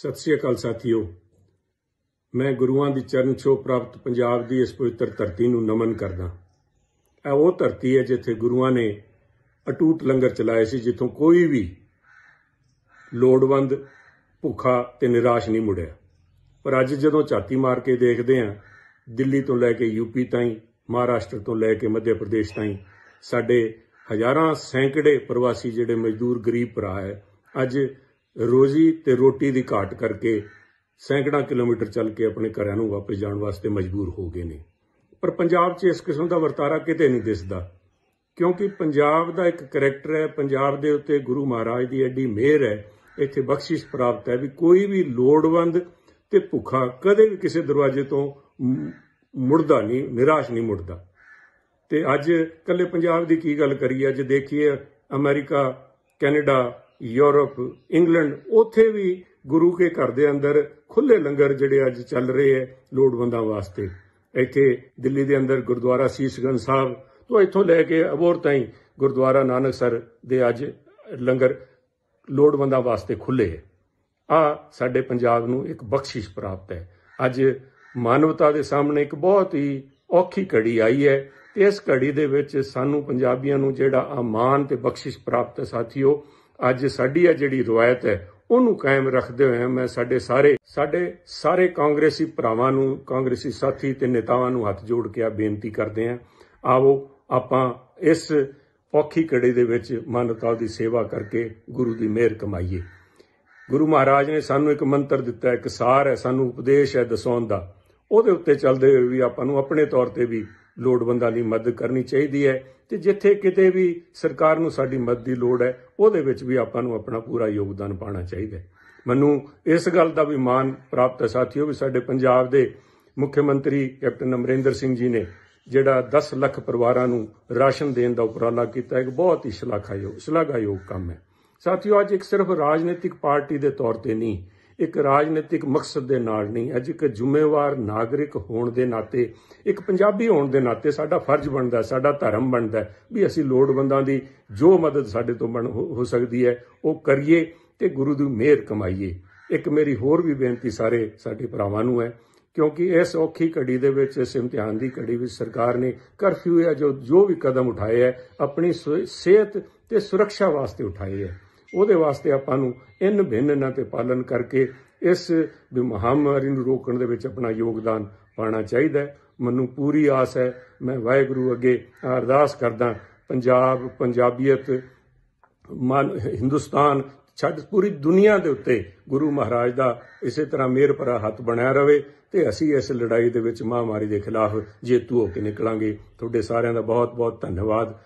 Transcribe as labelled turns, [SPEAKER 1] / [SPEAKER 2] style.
[SPEAKER 1] ਸਤਿ ਸ੍ਰੀ ਅਕਾਲ ਸਾਥੀਓ ਮੈਂ ਗੁਰੂਆਂ ਦੀ ਚਰਨ ਛੋਹ ਪ੍ਰਾਪਤ ਪੰਜਾਬ ਦੀ ਇਸ ਪਵਿੱਤਰ ਧਰਤੀ ਨੂੰ ਨਮਨ ਕਰਦਾ ਇਹ ਉਹ ਧਰਤੀ ਹੈ ਜਿੱਥੇ ਗੁਰੂਆਂ ਨੇ ਅਟੂਟ ਲੰਗਰ ਚਲਾਏ ਸੀ ਜਿੱਥੋਂ ਕੋਈ ਵੀ ਲੋੜਵੰਦ ਭੁੱਖਾ ਤੇ ਨਿਰਾਸ਼ ਨਹੀਂ ਮੁੜਿਆ ਪਰ ਅੱਜ ਜਦੋਂ ਝਾਤੀ ਮਾਰ ਕੇ ਦੇਖਦੇ ਆਂ ਦਿੱਲੀ ਤੋਂ ਲੈ ਕੇ ਯੂਪੀ ਤਾਈਂ ਮਹਾਰਾਸ਼ਟਰ ਤੋਂ ਲੈ ਕੇ ਮੱਧ ਪ੍ਰਦੇਸ਼ ਤਾਈਂ ਸਾਡੇ ਹਜ਼ਾਰਾਂ ਸੈਂਕੜੇ ਪ੍ਰਵਾਸੀ ਜਿਹੜੇ ਮਜ਼ਦੂਰ ਗਰੀਬ ਭਰਾ ਹੈ ਅੱਜ ਰੋਜ਼ੀ ਤੇ ਰੋਟੀ ਦੀ ਘਾਟ ਕਰਕੇ ਸੈਂਕੜਾ ਕਿਲੋਮੀਟਰ ਚੱਲ ਕੇ ਆਪਣੇ ਘਰਾਂ ਨੂੰ ਵਾਪਸ ਜਾਣ ਵਾਸਤੇ ਮਜਬੂਰ ਹੋ ਗਏ ਨੇ ਪਰ ਪੰਜਾਬ 'ਚ ਇਸ ਕਿਸਮ ਦਾ ਵਰਤਾਰਾ ਕਿਤੇ ਨਹੀਂ ਦਿਸਦਾ ਕਿਉਂਕਿ ਪੰਜਾਬ ਦਾ ਇੱਕ ਕੈਰੈਕਟਰ ਹੈ ਪੰਜਾਬ ਦੇ ਉੱਤੇ ਗੁਰੂ ਮਹਾਰਾਜ ਦੀ ਐਡੀ ਮਿਹਰ ਹੈ ਇੱਥੇ ਬਖਸ਼ਿਸ਼ ਪ੍ਰਾਪਤ ਹੈ ਵੀ ਕੋਈ ਵੀ ਲੋੜਵੰਦ ਤੇ ਭੁੱਖਾ ਕਦੇ ਵੀ ਕਿਸੇ ਦਰਵਾਜ਼ੇ ਤੋਂ ਮੁੜਦਾ ਨਹੀਂ ਨਿਰਾਸ਼ ਨਹੀਂ ਮੁੜਦਾ ਤੇ ਅੱਜ ਕੱਲੇ ਪੰਜਾਬ ਦੀ ਕੀ ਗੱਲ ਕਰੀਏ ਅੱਜ ਦੇਖੀਏ ਅਮਰੀਕਾ ਕੈਨੇਡਾ ਯੂਰਪ ਇੰਗਲੈਂਡ ਉੱਥੇ ਵੀ ਗੁਰੂ ਕੇ ਘਰ ਦੇ ਅੰਦਰ ਖੁੱਲੇ ਲੰਗਰ ਜਿਹੜੇ ਅੱਜ ਚੱਲ ਰਹੇ ਐ ਲੋੜਵੰਦਾਂ ਵਾਸਤੇ ਇੱਥੇ ਦਿੱਲੀ ਦੇ ਅੰਦਰ ਗੁਰਦੁਆਰਾ ਸੀਸਗੰਜ ਸਾਹਿਬ ਤੋਂ ਇੱਥੋਂ ਲੈ ਕੇ ਅਬੋਰ ਤਾਈਂ ਗੁਰਦੁਆਰਾ ਨਾਨਕਸਰ ਦੇ ਅੱਜ ਲੰਗਰ ਲੋੜਵੰਦਾਂ ਵਾਸਤੇ ਖੁੱਲੇ ਐ ਆ ਸਾਡੇ ਪੰਜਾਬ ਨੂੰ ਇੱਕ ਬਖਸ਼ਿਸ਼ ਪ੍ਰਾਪਤ ਹੈ ਅੱਜ ਮਾਨਵਤਾ ਦੇ ਸਾਹਮਣੇ ਇੱਕ ਬਹੁਤ ਹੀ ਔਖੀ ਘੜੀ ਆਈ ਹੈ ਤੇ ਇਸ ਘੜੀ ਦੇ ਵਿੱਚ ਸਾਨੂੰ ਪੰਜਾਬੀਆਂ ਨੂੰ ਜਿਹੜਾ ਆਮਾਨ ਤੇ ਬਖਸ਼ਿਸ਼ ਪ੍ਰਾਪਤ ਹੈ ਸਾਥੀਓ ਅੱਜ ਸਾਡੀ ਆ ਜਿਹੜੀ ਰਵਾਇਤ ਹੈ ਉਹਨੂੰ ਕਾਇਮ ਰੱਖਦੇ ਹੋਏ ਮੈਂ ਸਾਡੇ ਸਾਰੇ ਸਾਡੇ ਸਾਰੇ ਕਾਂਗਰਸੀ ਭਰਾਵਾਂ ਨੂੰ ਕਾਂਗਰਸੀ ਸਾਥੀ ਤੇ ਨੇਤਾਵਾਂ ਨੂੰ ਹੱਥ ਜੋੜ ਕੇ ਆ ਬੇਨਤੀ ਕਰਦੇ ਆ ਆਵੋ ਆਪਾਂ ਇਸ ਔਖੀ ਘੜੀ ਦੇ ਵਿੱਚ ਮਨਤਾਲ ਦੀ ਸੇਵਾ ਕਰਕੇ ਗੁਰੂ ਦੀ ਮਿਹਰ ਕਮਾਈਏ ਗੁਰੂ ਮਹਾਰਾਜ ਨੇ ਸਾਨੂੰ ਇੱਕ ਮੰਤਰ ਦਿੱਤਾ ਇੱਕ ਸਾਰ ਹੈ ਸਾਨੂੰ ਉਪਦੇਸ਼ ਹੈ ਦਸਾਉਣ ਦਾ ਉਹਦੇ ਉੱਤੇ ਚੱਲਦੇ ਹੋਏ ਵੀ ਆਪਾਂ ਨੂੰ ਆਪਣੇ ਤੌਰ ਤੇ ਵੀ ਲੋੜਵੰਦਾਂ ਲਈ ਮਦਦ ਕਰਨੀ ਚਾਹੀਦੀ ਹੈ ਤੇ ਜਿੱਥੇ ਕਿਤੇ ਵੀ ਸਰਕਾਰ ਨੂੰ ਸਾਡੀ ਮਦਦ ਦੀ ਲੋੜ ਹੈ ਉਹਦੇ ਵਿੱਚ ਵੀ ਆਪਾਂ ਨੂੰ ਆਪਣਾ ਪੂਰਾ ਯੋਗਦਾਨ ਪਾਉਣਾ ਚਾਹੀਦਾ ਹੈ ਮੈਨੂੰ ਇਸ ਗੱਲ ਦਾ ਵੀ ਮਾਣ ਪ੍ਰਾਪਤ ਹੈ ਸਾਥੀਓ ਵੀ ਸਾਡੇ ਪੰਜਾਬ ਦੇ ਮੁੱਖ ਮੰਤਰੀ ਕੈਪਟਨ ਅਮਰਿੰਦਰ ਸਿੰਘ ਜੀ ਨੇ ਜਿਹੜਾ 10 ਲੱਖ ਪਰਿਵਾਰਾਂ ਨੂੰ ਰਾਸ਼ਨ ਦੇਣ ਦਾ ਉਪਰਾਲਾ ਕੀਤਾ ਇੱਕ ਬਹੁਤ ਹੀ ਸ਼ਲਾਘਾਯੋਗ ਸ਼ਲਾਘਾਯੋਗ ਕੰਮ ਹੈ ਸਾਥੀਓ ਅੱਜ ਇੱਕ ਸਿਰਫ ਰਾਜਨੀਤਿਕ ਪਾਰਟੀ ਦੇ ਤੌਰ ਤੇ ਨਹੀਂ ਇੱਕ ਰਾਜਨੀਤਿਕ ਮਕਸਦ ਦੇ ਨਾਲ ਨਹੀਂ ਅੱਜ ਇੱਕ ਜ਼ਿੰਮੇਵਾਰ ਨਾਗਰਿਕ ਹੋਣ ਦੇ ਨਾਤੇ ਇੱਕ ਪੰਜਾਬੀ ਹੋਣ ਦੇ ਨਾਤੇ ਸਾਡਾ ਫਰਜ਼ ਬਣਦਾ ਸਾਡਾ ਧਰਮ ਬਣਦਾ ਵੀ ਅਸੀਂ ਲੋੜਵੰਦਾਂ ਦੀ ਜੋ ਮਦਦ ਸਾਡੇ ਤੋਂ ਬਣ ਹੋ ਸਕਦੀ ਹੈ ਉਹ ਕਰੀਏ ਤੇ ਗੁਰੂ ਦੀ ਮਿਹਰ ਕਮਾਈਏ ਇੱਕ ਮੇਰੀ ਹੋਰ ਵੀ ਬੇਨਤੀ ਸਾਰੇ ਸਾਡੇ ਭਰਾਵਾਂ ਨੂੰ ਹੈ ਕਿਉਂਕਿ ਇਸ ਔਖੀ ਘੜੀ ਦੇ ਵਿੱਚ ਇਸ ਇਮਤਿਹਾਨ ਦੀ ਘੜੀ ਵਿੱਚ ਸਰਕਾਰ ਨੇ ਕਰਫਿਊ ਹੈ ਜੋ ਜੋ ਵੀ ਕਦਮ ਉਠਾਏ ਹੈ ਆਪਣੀ ਸਿਹਤ ਤੇ ਸੁਰੱਖਿਆ ਵਾਸਤੇ ਉਠਾਏ ਹੈ ਉਹਦੇ ਵਾਸਤੇ ਆਪਾਂ ਨੂੰ ਇਨ ਭਿੰਨ ਨਾ ਤੇ ਪਾਲਨ ਕਰਕੇ ਇਸ ਬਿਮਹਾਮਾਰੀ ਨੂੰ ਰੋਕਣ ਦੇ ਵਿੱਚ ਆਪਣਾ ਯੋਗਦਾਨ ਪਾਉਣਾ ਚਾਹੀਦਾ ਮੈਨੂੰ ਪੂਰੀ ਆਸ ਹੈ ਮੈਂ ਵਾਹਿਗੁਰੂ ਅੱਗੇ ਅਰਦਾਸ ਕਰਦਾ ਪੰਜਾਬ ਪੰਜਾਬੀਅਤ ਮਨ ਹਿੰਦੁਸਤਾਨ ਛੱਡ ਪੂਰੀ ਦੁਨੀਆ ਦੇ ਉੱਤੇ ਗੁਰੂ ਮਹਾਰਾਜ ਦਾ ਇਸੇ ਤਰ੍ਹਾਂ ਮਿਹਰ ਭਰਾ ਹੱਥ ਬਣਿਆ ਰਵੇ ਤੇ ਅਸੀਂ ਇਸ ਲੜਾਈ ਦੇ ਵਿੱਚ ਮਹਾਮਾਰੀ ਦੇ ਖਿਲਾਫ ਜੇਤੂ ਹੋ ਕੇ ਨਿਕਲਾਂਗੇ ਤੁਹਾਡੇ ਸਾਰਿਆਂ ਦਾ ਬਹੁਤ ਬਹੁਤ ਧੰਨਵਾਦ